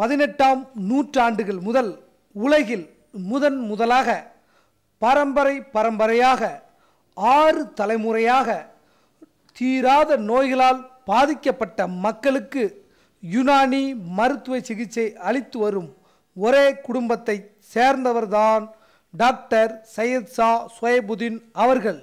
பதினெட்டாம் நூற்றாண்டுகள் முதல் உலகில் முதன் முதலாக பரம்பரை பரம்பரையாக ஆறு தலைமுறையாக தீராத நோய்களால் பாதிக்கப்பட்ட மக்களுக்கு யுனானி மருத்துவ சிகிச்சை அளித்து வரும் ஒரே குடும்பத்தை சேர்ந்தவர்தான் டாக்டர் சையத் ஷா சுயபுதீன் அவர்கள்